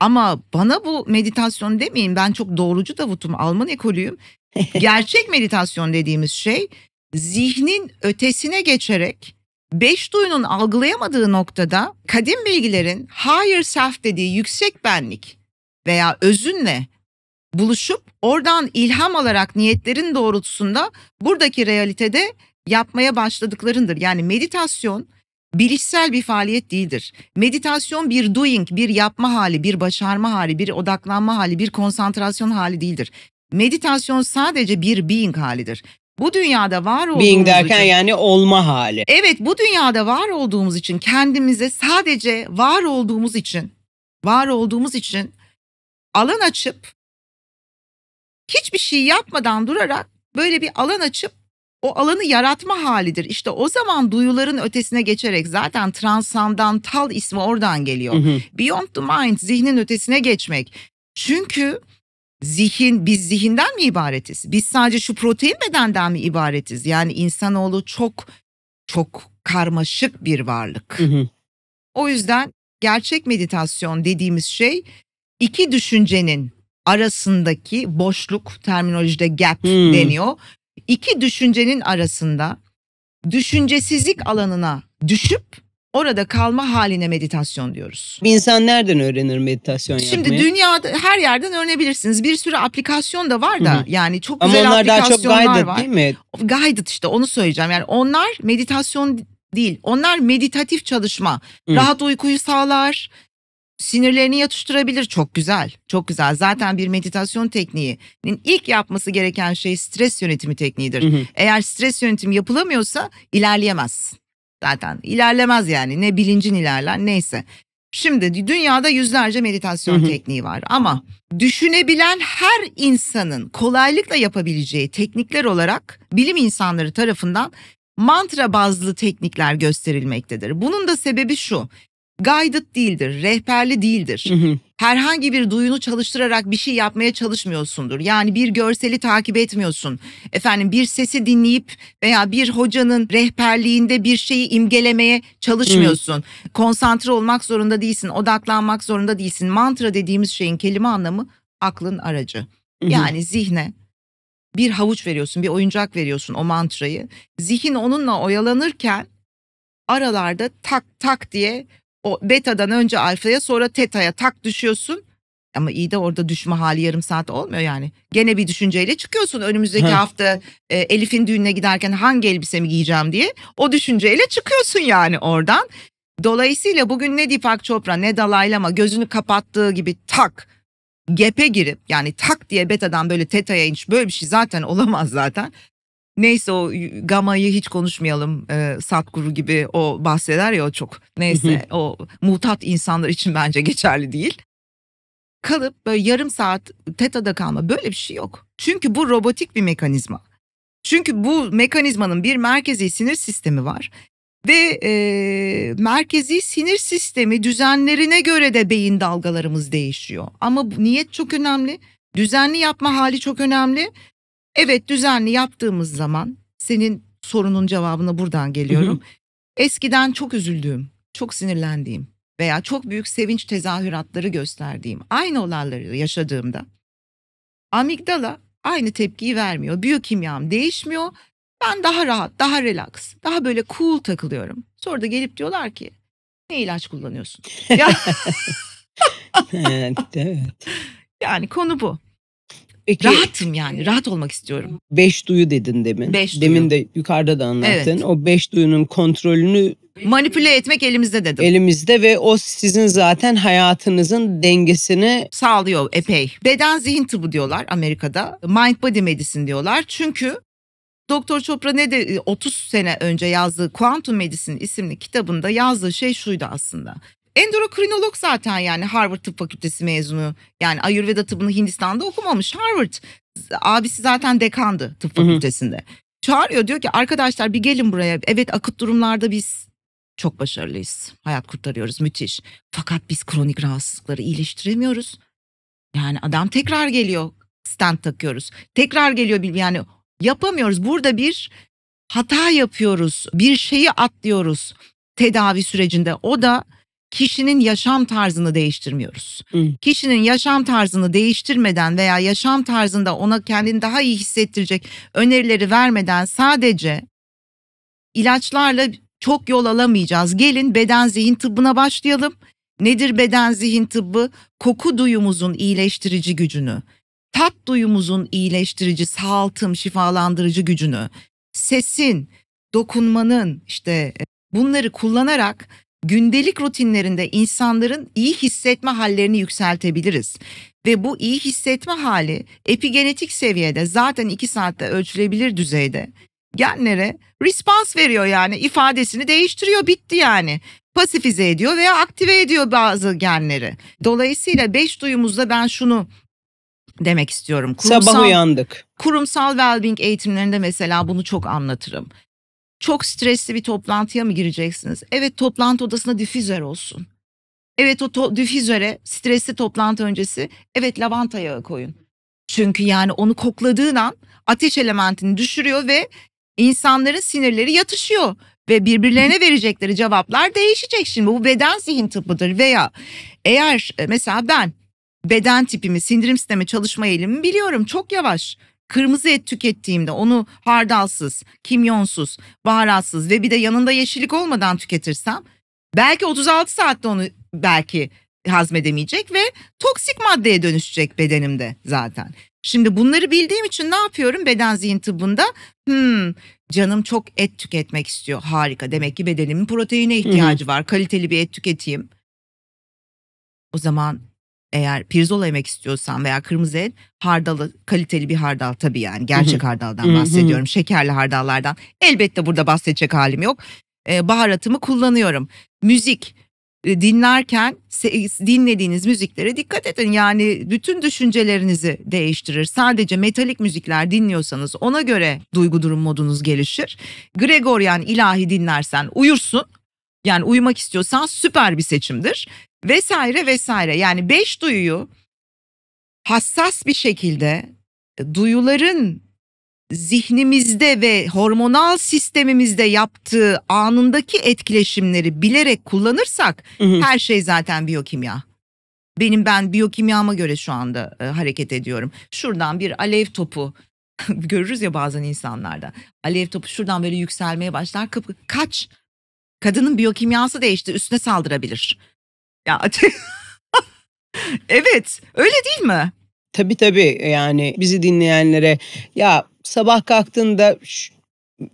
Ama bana bu meditasyon demeyin ben çok doğrucu davutum Alman ekolüyüm. Gerçek meditasyon dediğimiz şey zihnin ötesine geçerek beş duyunun algılayamadığı noktada kadim bilgilerin higher self dediği yüksek benlik veya özünle buluşup oradan ilham alarak niyetlerin doğrultusunda buradaki realitede yapmaya başladıklarındır. Yani meditasyon bilişsel bir faaliyet değildir. Meditasyon bir doing, bir yapma hali, bir başarma hali, bir odaklanma hali, bir konsantrasyon hali değildir. Meditasyon sadece bir being halidir. Bu dünyada var olduğumuz Being derken için, yani olma hali. Evet bu dünyada var olduğumuz için kendimize sadece var olduğumuz için var olduğumuz için alan açıp hiçbir şey yapmadan durarak böyle bir alan açıp o alanı yaratma halidir. İşte o zaman duyuların ötesine geçerek zaten transandantal ismi oradan geliyor. Beyond the mind zihnin ötesine geçmek. Çünkü zihin biz zihinden mi ibaretiz? Biz sadece şu protein bedenden mi ibaretiz? Yani insanoğlu çok çok karmaşık bir varlık. O yüzden gerçek meditasyon dediğimiz şey iki düşüncenin arasındaki boşluk terminolojide gap hmm. deniyor iki düşüncenin arasında düşüncesizlik alanına düşüp orada kalma haline meditasyon diyoruz. Bir insan nereden öğrenir meditasyon Şimdi yapmayı? Şimdi dünyada her yerden öğrenebilirsiniz. Bir sürü aplikasyon da var da Hı-hı. yani çok Ama güzel aplikasyonlar var. daha çok guided var. değil mi? Guided işte onu söyleyeceğim. Yani onlar meditasyon değil. Onlar meditatif çalışma. Hı. Rahat uykuyu sağlar, sinirlerini yatıştırabilir. Çok güzel. Çok güzel. Zaten bir meditasyon tekniğinin ilk yapması gereken şey stres yönetimi tekniğidir. Eğer stres yönetimi yapılamıyorsa ilerleyemez. Zaten ilerlemez yani. Ne bilincin ilerler neyse. Şimdi dünyada yüzlerce meditasyon tekniği var ama düşünebilen her insanın kolaylıkla yapabileceği teknikler olarak bilim insanları tarafından mantra bazlı teknikler gösterilmektedir. Bunun da sebebi şu guided değildir, rehberli değildir. Herhangi bir duyunu çalıştırarak bir şey yapmaya çalışmıyorsundur. Yani bir görseli takip etmiyorsun. Efendim bir sesi dinleyip veya bir hocanın rehberliğinde bir şeyi imgelemeye çalışmıyorsun. Hı. Konsantre olmak zorunda değilsin, odaklanmak zorunda değilsin. Mantra dediğimiz şeyin kelime anlamı aklın aracı. Yani zihne bir havuç veriyorsun, bir oyuncak veriyorsun o mantrayı. Zihin onunla oyalanırken aralarda tak tak diye o beta'dan önce alfaya sonra teta'ya tak düşüyorsun. Ama iyi de orada düşme hali yarım saat olmuyor yani. Gene bir düşünceyle çıkıyorsun önümüzdeki hafta e, Elif'in düğününe giderken hangi elbisemi giyeceğim diye. O düşünceyle çıkıyorsun yani oradan. Dolayısıyla bugün ne Deepak Chopra ne Dalai Lama gözünü kapattığı gibi tak gepe girip yani tak diye betadan böyle teta'ya inç böyle bir şey zaten olamaz zaten. Neyse o gamayı hiç konuşmayalım. E, Satguru gibi o bahseder ya o çok. Neyse o mutat insanlar için bence geçerli değil. Kalıp böyle yarım saat tetada kalma böyle bir şey yok. Çünkü bu robotik bir mekanizma. Çünkü bu mekanizmanın bir merkezi sinir sistemi var ve e, merkezi sinir sistemi düzenlerine göre de beyin dalgalarımız değişiyor. Ama niyet çok önemli, düzenli yapma hali çok önemli Evet düzenli yaptığımız zaman senin sorunun cevabına buradan geliyorum. Eskiden çok üzüldüğüm, çok sinirlendiğim veya çok büyük sevinç tezahüratları gösterdiğim aynı olayları yaşadığımda amigdala aynı tepkiyi vermiyor. Büyük kimyam değişmiyor. Ben daha rahat, daha relax, daha böyle cool takılıyorum. Sonra da gelip diyorlar ki ne ilaç kullanıyorsun? evet, evet. Yani konu bu. Peki, Rahatım yani. Rahat olmak istiyorum. Beş duyu dedin demin. Beş duyu. Demin de yukarıda da anlattın. Evet. O beş duyunun kontrolünü manipüle etmek elimizde dedim. Elimizde ve o sizin zaten hayatınızın dengesini sağlıyor epey. Beden zihin tıbbı diyorlar Amerika'da. Mind body medicine diyorlar. Çünkü Doktor Chopra ne de 30 e, sene önce yazdığı Quantum Medicine isimli kitabında yazdığı şey şuydu aslında. Endokrinolog zaten yani Harvard Tıp Fakültesi mezunu. Yani Ayurveda tıbbını Hindistan'da okumamış. Harvard abisi zaten dekandı tıp fakültesinde. Hı hı. Çağırıyor diyor ki arkadaşlar bir gelin buraya. Evet akut durumlarda biz çok başarılıyız. Hayat kurtarıyoruz müthiş. Fakat biz kronik rahatsızlıkları iyileştiremiyoruz. Yani adam tekrar geliyor stent takıyoruz. Tekrar geliyor yani yapamıyoruz. Burada bir hata yapıyoruz. Bir şeyi atlıyoruz tedavi sürecinde. O da kişinin yaşam tarzını değiştirmiyoruz. Hı. Kişinin yaşam tarzını değiştirmeden veya yaşam tarzında ona kendini daha iyi hissettirecek önerileri vermeden sadece ilaçlarla çok yol alamayacağız. Gelin beden zihin tıbbına başlayalım. Nedir beden zihin tıbbı? Koku duyumuzun iyileştirici gücünü, tat duyumuzun iyileştirici, sağaltım, şifalandırıcı gücünü, sesin, dokunmanın işte e, bunları kullanarak gündelik rutinlerinde insanların iyi hissetme hallerini yükseltebiliriz. Ve bu iyi hissetme hali epigenetik seviyede zaten 2 saatte ölçülebilir düzeyde genlere response veriyor yani ifadesini değiştiriyor bitti yani. Pasifize ediyor veya aktive ediyor bazı genleri. Dolayısıyla beş duyumuzda ben şunu demek istiyorum. Kurumsal, Sabah uyandık. Kurumsal wellbeing eğitimlerinde mesela bunu çok anlatırım. Çok stresli bir toplantıya mı gireceksiniz? Evet toplantı odasına difüzör olsun. Evet o to- difüzöre stresli toplantı öncesi evet lavanta yağı koyun. Çünkü yani onu kokladığın an ateş elementini düşürüyor ve insanların sinirleri yatışıyor ve birbirlerine verecekleri cevaplar değişecek. Şimdi bu beden zihin tıbbıdır veya eğer e, mesela ben beden tipimi, sindirim sistemi çalışma eğilimi biliyorum çok yavaş kırmızı et tükettiğimde onu hardalsız, kimyonsuz, baharatsız ve bir de yanında yeşillik olmadan tüketirsem belki 36 saatte onu belki hazmedemeyecek ve toksik maddeye dönüşecek bedenimde zaten. Şimdi bunları bildiğim için ne yapıyorum beden zihin tıbbında? Hmm, canım çok et tüketmek istiyor. Harika. Demek ki bedenimin proteine ihtiyacı var. Kaliteli bir et tüketeyim. O zaman eğer pirzola yemek istiyorsan veya kırmızı et hardalı kaliteli bir hardal tabii yani gerçek hardaldan bahsediyorum şekerli hardallardan elbette burada bahsedecek halim yok ee, baharatımı kullanıyorum müzik e, dinlerken dinlediğiniz müziklere dikkat edin. Yani bütün düşüncelerinizi değiştirir. Sadece metalik müzikler dinliyorsanız ona göre duygu durum modunuz gelişir. Gregorian ilahi dinlersen uyursun. Yani uyumak istiyorsan süper bir seçimdir vesaire vesaire. Yani beş duyuyu hassas bir şekilde e, duyuların zihnimizde ve hormonal sistemimizde yaptığı anındaki etkileşimleri bilerek kullanırsak hı hı. her şey zaten biyokimya. Benim ben biyokimyama göre şu anda e, hareket ediyorum. Şuradan bir alev topu görürüz ya bazen insanlarda. Alev topu şuradan böyle yükselmeye başlar. Kaç kadının biyokimyası değişti üstüne saldırabilir. Ya Evet, öyle değil mi? Tabii tabii yani bizi dinleyenlere ya sabah kalktığında şu,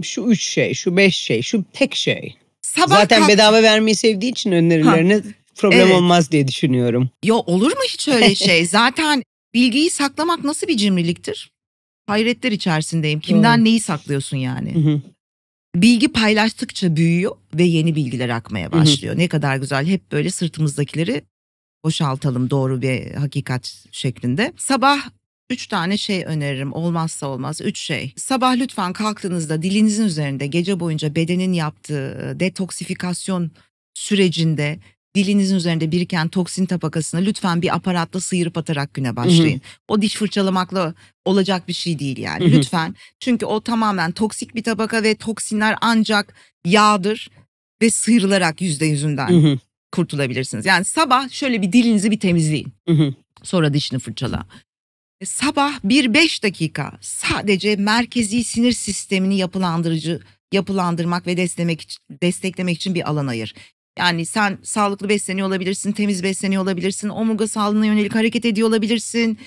şu üç şey, şu beş şey, şu tek şey. Sabah Zaten kalk... bedava vermeyi sevdiği için önerilerini ha. problem evet. olmaz diye düşünüyorum. Ya olur mu hiç öyle şey? Zaten bilgiyi saklamak nasıl bir cimriliktir? Hayretler içerisindeyim. Kimden Doğru. neyi saklıyorsun yani? Hı hı bilgi paylaştıkça büyüyor ve yeni bilgiler akmaya başlıyor. Hı hı. Ne kadar güzel hep böyle sırtımızdakileri boşaltalım doğru ve hakikat şeklinde. Sabah Üç tane şey öneririm olmazsa olmaz. Üç şey. Sabah lütfen kalktığınızda dilinizin üzerinde gece boyunca bedenin yaptığı detoksifikasyon sürecinde dilinizin üzerinde biriken toksin tabakasını lütfen bir aparatla sıyırıp atarak güne başlayın. Hı hı. O diş fırçalamakla olacak bir şey değil yani hı hı. lütfen. Çünkü o tamamen toksik bir tabaka ve toksinler ancak yağdır ve sıyrılarak yüzde yüzünden hı hı. kurtulabilirsiniz. Yani sabah şöyle bir dilinizi bir temizleyin. Hı hı. Sonra dişini fırçala. E, sabah bir beş dakika sadece merkezi sinir sistemini yapılandırıcı yapılandırmak ve desteklemek, desteklemek için bir alan ayır. Yani sen sağlıklı besleniyor olabilirsin, temiz besleniyor olabilirsin, omurga sağlığına yönelik hareket ediyor olabilirsin.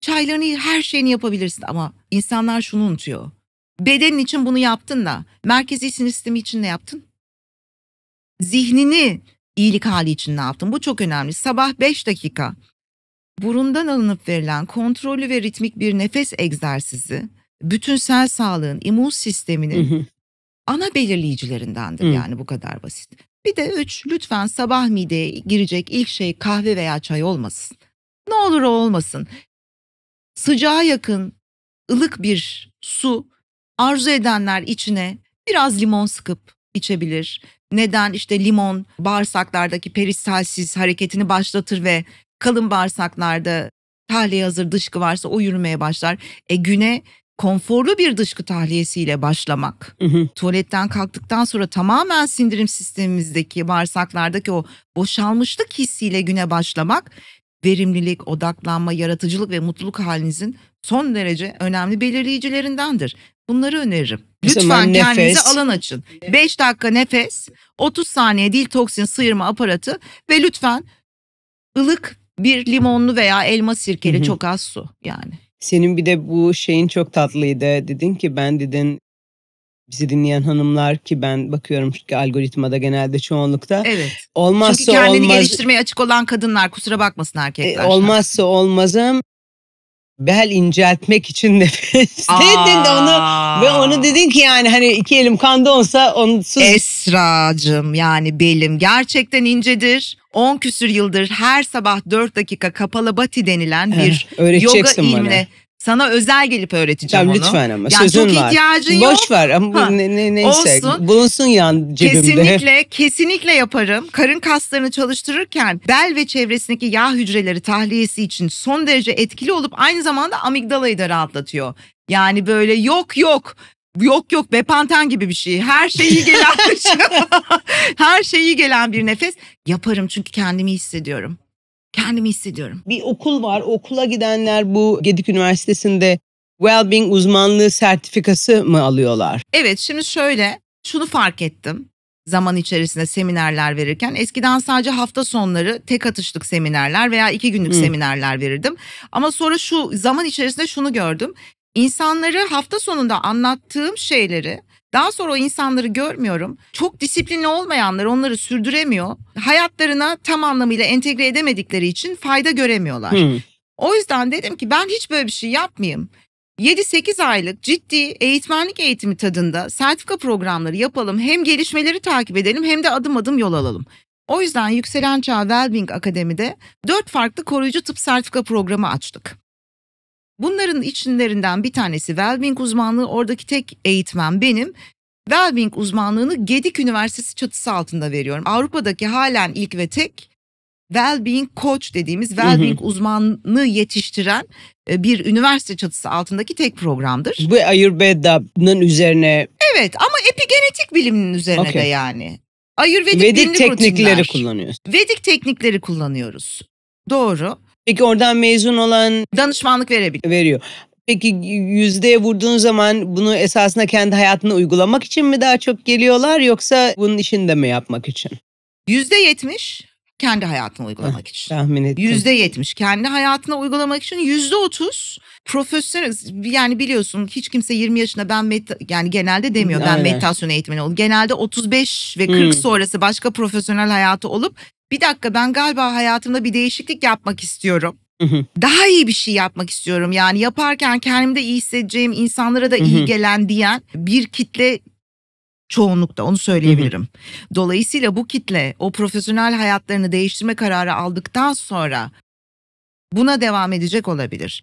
Çaylarını, her şeyini yapabilirsin ama insanlar şunu unutuyor. Bedenin için bunu yaptın da merkezi sinir sistemi için ne yaptın? Zihnini iyilik hali için ne yaptın? Bu çok önemli. Sabah 5 dakika burundan alınıp verilen kontrollü ve ritmik bir nefes egzersizi bütünsel sağlığın, immün sisteminin ana belirleyicilerindendir. Yani bu kadar basit. Bir de üç, lütfen sabah mideye girecek ilk şey kahve veya çay olmasın. Ne olur o olmasın. Sıcağa yakın, ılık bir su arzu edenler içine biraz limon sıkıp içebilir. Neden işte limon bağırsaklardaki peristalsiz hareketini başlatır ve kalın bağırsaklarda tahliye hazır dışkı varsa o yürümeye başlar. E güne konforlu bir dışkı tahliyesiyle başlamak. Hı hı. Tuvaletten kalktıktan sonra tamamen sindirim sistemimizdeki bağırsaklardaki o boşalmışlık hissiyle güne başlamak verimlilik, odaklanma, yaratıcılık ve mutluluk halinizin son derece önemli belirleyicilerindendir. Bunları öneririm. Lütfen kendinize alan açın. 5 dakika nefes, 30 saniye dil toksin sıyırma aparatı ve lütfen ılık bir limonlu veya elma sirkeli hı hı. çok az su yani. Senin bir de bu şeyin çok tatlıydı. Dedin ki ben dedin bizi dinleyen hanımlar ki ben bakıyorum çünkü algoritmada genelde çoğunlukta. Evet. Olmazsa çünkü kendini olmaz... geliştirmeye açık olan kadınlar kusura bakmasın e, erkekler. E, olmazsa olmazım bel inceltmek için nefes dedin de onu ve onu dedin ki yani hani iki elim kanda olsa onsuz. Esracım yani belim gerçekten incedir. 10 küsür yıldır her sabah 4 dakika kapalı bati denilen bir yoga ilmine Sana özel gelip öğreteceğim onu. Lütfen ama yani sözün çok var. ihtiyacın yok. Boş ver ama ha, ne, ne, neyse olsun. bulunsun yan cebimde. Kesinlikle kesinlikle yaparım. Karın kaslarını çalıştırırken bel ve çevresindeki yağ hücreleri tahliyesi için son derece etkili olup aynı zamanda amigdalayı da rahatlatıyor. Yani böyle yok yok Yok yok bepanten gibi bir şey. Her şeyi gelen şey. her şeyi gelen bir nefes. Yaparım çünkü kendimi hissediyorum. Kendimi hissediyorum. Bir okul var. Okula gidenler bu Gedik Üniversitesi'nde Wellbeing uzmanlığı sertifikası mı alıyorlar? Evet şimdi şöyle şunu fark ettim zaman içerisinde seminerler verirken eskiden sadece hafta sonları tek atışlık seminerler veya iki günlük hmm. seminerler verirdim. Ama sonra şu zaman içerisinde şunu gördüm insanları hafta sonunda anlattığım şeyleri daha sonra o insanları görmüyorum. Çok disiplinli olmayanlar onları sürdüremiyor. Hayatlarına tam anlamıyla entegre edemedikleri için fayda göremiyorlar. Hmm. O yüzden dedim ki ben hiç böyle bir şey yapmayayım. 7-8 aylık ciddi eğitmenlik eğitimi tadında sertifika programları yapalım. Hem gelişmeleri takip edelim hem de adım adım yol alalım. O yüzden Yükselen Çağ Wellbeing Akademi'de 4 farklı koruyucu tıp sertifika programı açtık. Bunların içlerinden bir tanesi Wellbeing uzmanlığı. Oradaki tek eğitmen benim. Wellbeing uzmanlığını Gedik Üniversitesi çatısı altında veriyorum. Avrupa'daki halen ilk ve tek Wellbeing Coach dediğimiz Wellbeing hı uzmanını yetiştiren e, bir üniversite çatısı altındaki tek programdır. Bu Ayurveda'nın üzerine. Evet ama epigenetik biliminin üzerine okay. de yani. Ayurvedik Vedik teknikleri rutinler. kullanıyoruz. Vedik teknikleri kullanıyoruz. Doğru. Peki oradan mezun olan Danışmanlık verebilir. veriyor. Peki yüzdeye vurduğun zaman bunu esasında kendi hayatına uygulamak için mi daha çok geliyorlar yoksa bunun işini de mi yapmak için? Yüzde yetmiş kendi hayatına uygulamak için. Tahmin ettim. Yüzde yetmiş kendi hayatına uygulamak için yüzde otuz profesyonel yani biliyorsun hiç kimse 20 yaşında ben medita- yani genelde demiyor ben meditasyon eğitmeni oldum. Genelde 35 ve 40 Hmm. sonrası başka profesyonel hayatı olup bir dakika ben galiba hayatımda bir değişiklik yapmak istiyorum. Daha iyi bir şey yapmak istiyorum. Yani yaparken kendimde iyi hissedeceğim, insanlara da iyi gelen diyen bir kitle çoğunlukta onu söyleyebilirim. Dolayısıyla bu kitle o profesyonel hayatlarını değiştirme kararı aldıktan sonra buna devam edecek olabilir.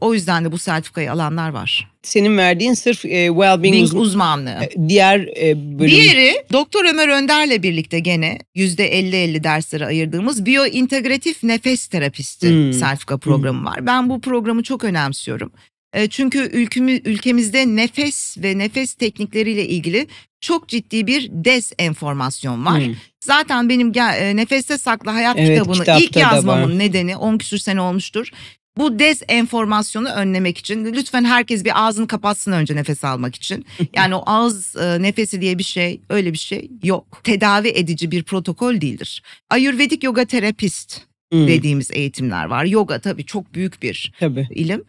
O yüzden de bu sertifikayı alanlar var. Senin verdiğin sırf e, well-being uzman, uzmanlığı. E, diğer e, bölüm. Diğeri Doktor Ömer Önder'le birlikte gene %50-50 derslere ayırdığımız biyointegratif nefes terapisti hmm. sertifika programı hmm. var. Ben bu programı çok önemsiyorum. E, çünkü ülkemi, ülkemizde nefes ve nefes teknikleriyle ilgili çok ciddi bir dezenformasyon var. Hmm. Zaten benim e, Nefeste Saklı Hayat evet, kitabını ilk yazmamın nedeni 10 küsür sene olmuştur bu dezenformasyonu önlemek için lütfen herkes bir ağzını kapatsın önce nefes almak için. Yani o ağız e, nefesi diye bir şey öyle bir şey yok. Tedavi edici bir protokol değildir. Ayurvedik yoga terapist hmm. dediğimiz eğitimler var. Yoga tabii çok büyük bir tabii. ilim.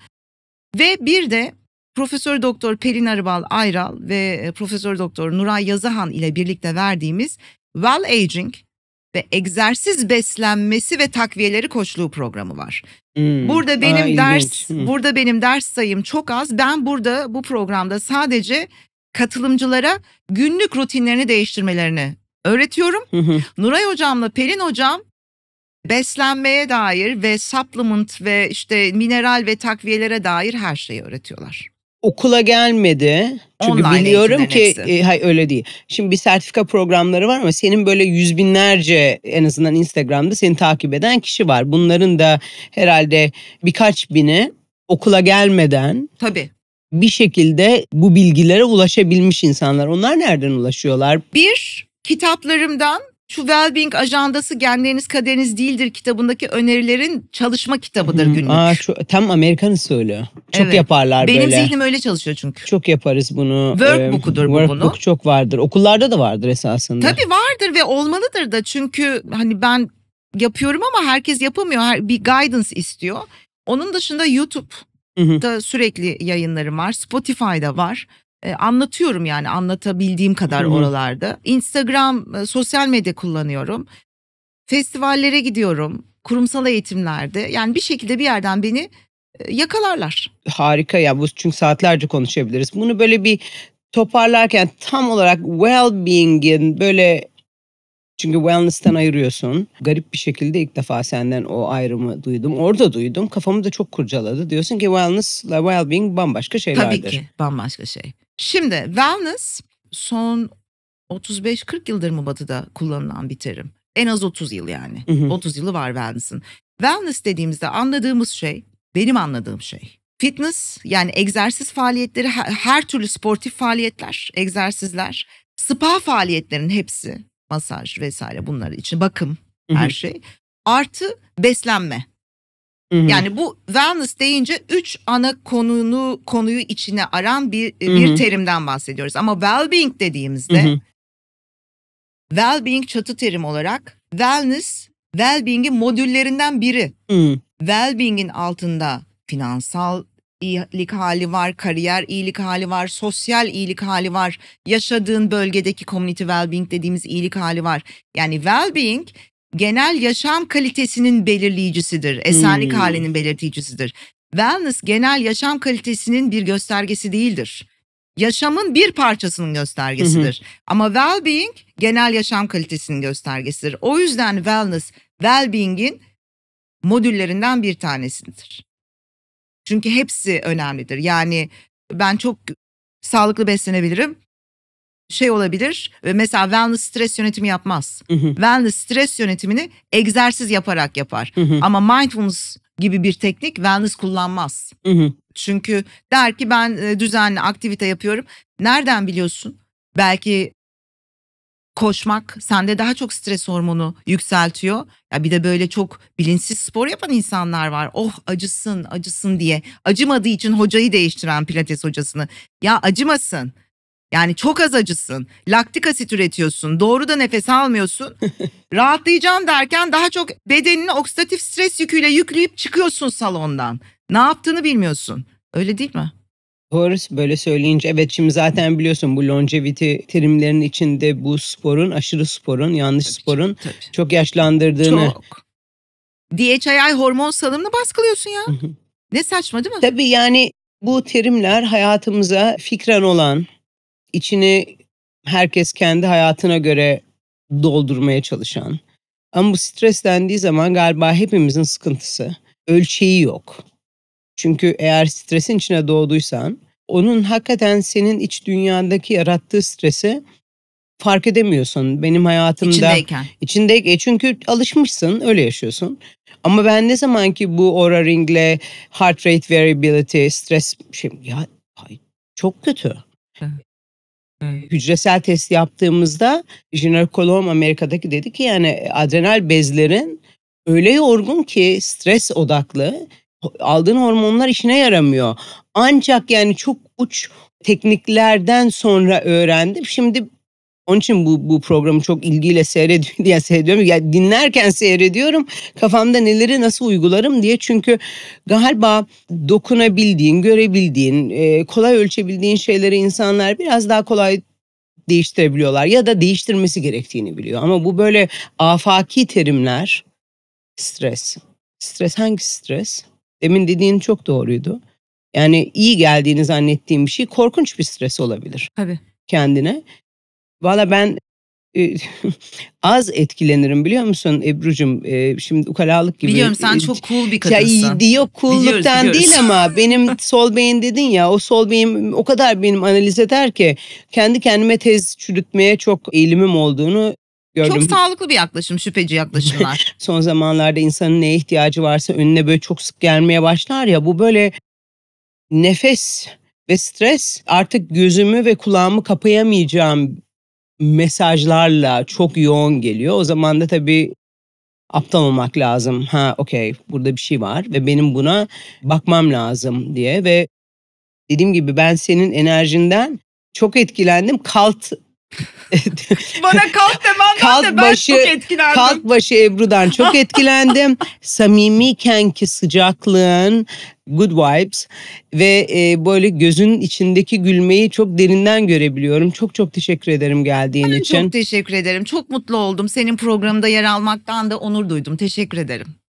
Ve bir de Profesör Doktor Pelin Arıbal Ayral ve e, Profesör Doktor Nuray Yazıhan ile birlikte verdiğimiz Well Aging ve egzersiz beslenmesi ve takviyeleri koçluğu programı var. Hmm, burada benim aa, ders ilginç. Hmm. burada benim ders sayım çok az. Ben burada bu programda sadece katılımcılara günlük rutinlerini değiştirmelerini öğretiyorum. Hı Nuray hocamla Pelin hocam beslenmeye dair ve supplement ve işte mineral ve takviyelere dair her şeyi öğretiyorlar okula gelmedi. Çünkü Online biliyorum ki e, hay öyle değil. Şimdi bir sertifika programları var ama senin böyle yüz binlerce en azından Instagram'da seni takip eden kişi var. Bunların da herhalde birkaç bini okula gelmeden tabi bir şekilde bu bilgilere ulaşabilmiş insanlar. Onlar nereden ulaşıyorlar? Bir kitaplarımdan şu Wellbeing ajandası genleriniz kaderiniz değildir kitabındaki önerilerin çalışma kitabıdır günlük. Aa, şu, tam Amerikan söylüyor. Çok evet. yaparlar Benim böyle. Benim zihnim öyle çalışıyor çünkü. Çok yaparız bunu. Workbook'udur ee, bu workbook bunu. Workbook çok vardır. Okullarda da vardır esasında. Tabii vardır ve olmalıdır da çünkü hani ben yapıyorum ama herkes yapamıyor. Her, bir guidance istiyor. Onun dışında YouTube'da sürekli yayınlarım var. Spotify'da var. E, anlatıyorum yani anlatabildiğim kadar Hı-hı. oralarda. Instagram, e, sosyal medya kullanıyorum. Festivallere gidiyorum. Kurumsal eğitimlerde. Yani bir şekilde bir yerden beni e, yakalarlar. Harika ya bu çünkü saatlerce konuşabiliriz. Bunu böyle bir toparlarken tam olarak well-being'in böyle çünkü wellness'ten ayırıyorsun. Garip bir şekilde ilk defa senden o ayrımı duydum. Orada duydum. Kafamı da çok kurcaladı. Diyorsun ki wellness ile well-being bambaşka şeylerdir. Tabii ki bambaşka şey. Şimdi wellness son 35-40 yıldır mı batıda kullanılan bir terim? En az 30 yıl yani. Hı hı. 30 yılı var wellness'ın. Wellness dediğimizde anladığımız şey benim anladığım şey. Fitness yani egzersiz faaliyetleri her, türlü sportif faaliyetler, egzersizler, spa faaliyetlerinin hepsi masaj vesaire bunlar için bakım her hı hı. şey. Artı beslenme. Hı-hı. Yani bu wellness deyince üç ana konunu konuyu içine aran bir Hı-hı. E, bir terimden bahsediyoruz. Ama well-being dediğimizde Hı-hı. well-being çatı terim olarak wellness well-being'in modüllerinden biri. Hı-hı. Well-being'in altında finansal iyilik hali var, kariyer iyilik hali var, sosyal iyilik hali var, yaşadığın bölgedeki community well-being dediğimiz iyilik hali var. Yani well-being genel yaşam kalitesinin belirleyicisidir. Esenlik hmm. halinin belirleyicisidir. Wellness genel yaşam kalitesinin bir göstergesi değildir. Yaşamın bir parçasının göstergesidir. Hı hı. Ama well-being genel yaşam kalitesinin göstergesidir. O yüzden wellness well-being'in modüllerinden bir tanesidir. Çünkü hepsi önemlidir. Yani ben çok sağlıklı beslenebilirim şey olabilir. Mesela wellness stres yönetimi yapmaz. Hı hı. Wellness stres yönetimini egzersiz yaparak yapar. Hı hı. Ama mindfulness gibi bir teknik wellness kullanmaz. Hı hı. Çünkü der ki ben e, düzenli aktivite yapıyorum. Nereden biliyorsun? Belki koşmak sende daha çok stres hormonu yükseltiyor. Ya bir de böyle çok bilinçsiz spor yapan insanlar var. Oh acısın acısın diye. Acımadığı için hocayı değiştiren pilates hocasını. Ya acımasın. Yani çok az acısın. Laktik asit üretiyorsun. Doğru da nefes almıyorsun. Rahatlayacağım derken daha çok bedenini oksidatif stres yüküyle yükleyip çıkıyorsun salondan. Ne yaptığını bilmiyorsun. Öyle değil mi? Doğru böyle söyleyince evet şimdi zaten biliyorsun bu longevity terimlerin içinde bu sporun aşırı sporun yanlış tabii sporun tabii. çok yaşlandırdığını. Çok. DHEA hormon salımını baskılıyorsun ya. ne saçma değil mi? Tabii yani bu terimler hayatımıza fikren olan içini herkes kendi hayatına göre doldurmaya çalışan. Ama bu streslendiği zaman galiba hepimizin sıkıntısı. Ölçeği yok. Çünkü eğer stresin içine doğduysan onun hakikaten senin iç dünyandaki yarattığı stresi fark edemiyorsun. Benim hayatımda içindeyken. içindeyken. E çünkü alışmışsın, öyle yaşıyorsun. Ama ben ne zaman ki bu aura ringle heart rate variability, stres şey ya ay, çok kötü hücresel test yaptığımızda jinekoloğum Amerika'daki dedi ki yani e, adrenal bezlerin öyle yorgun ki stres odaklı aldığın hormonlar işine yaramıyor. Ancak yani çok uç tekniklerden sonra öğrendim. Şimdi onun için bu, bu programı çok ilgiyle seyrediyorum. Yani seyrediyorum. Yani dinlerken seyrediyorum. Kafamda neleri nasıl uygularım diye. Çünkü galiba dokunabildiğin, görebildiğin, e, kolay ölçebildiğin şeyleri insanlar biraz daha kolay değiştirebiliyorlar. Ya da değiştirmesi gerektiğini biliyor. Ama bu böyle afaki terimler. Stres. Stres hangi stres? Demin dediğin çok doğruydu. Yani iyi geldiğini zannettiğim bir şey korkunç bir stres olabilir. Tabii. Kendine Valla ben e, az etkilenirim biliyor musun Ebru'cum? E, şimdi ukalalık gibi. Biliyorum sen e, çok cool bir kadınsın. Ya, diyor cool'luktan değil ama benim sol beyin dedin ya o sol beyin o kadar benim analiz eder ki kendi kendime tez çürütmeye çok eğilimim olduğunu gördüm. Çok sağlıklı bir yaklaşım, şüpheci yaklaşımlar. Son zamanlarda insanın neye ihtiyacı varsa önüne böyle çok sık gelmeye başlar ya bu böyle nefes ve stres artık gözümü ve kulağımı kapayamayacağım mesajlarla çok yoğun geliyor. O zaman da tabii aptal olmak lazım. Ha okey burada bir şey var ve benim buna bakmam lazım diye ve dediğim gibi ben senin enerjinden çok etkilendim. Kalt Bana kalt demenden kalt ben başı, çok etkilendim. Kalt başı Ebru'dan çok etkilendim. samimi ki sıcaklığın, good vibes ve e, böyle gözün içindeki gülmeyi çok derinden görebiliyorum. Çok çok teşekkür ederim geldiğin ben için. Çok teşekkür ederim. Çok mutlu oldum. Senin programda yer almaktan da onur duydum. Teşekkür ederim.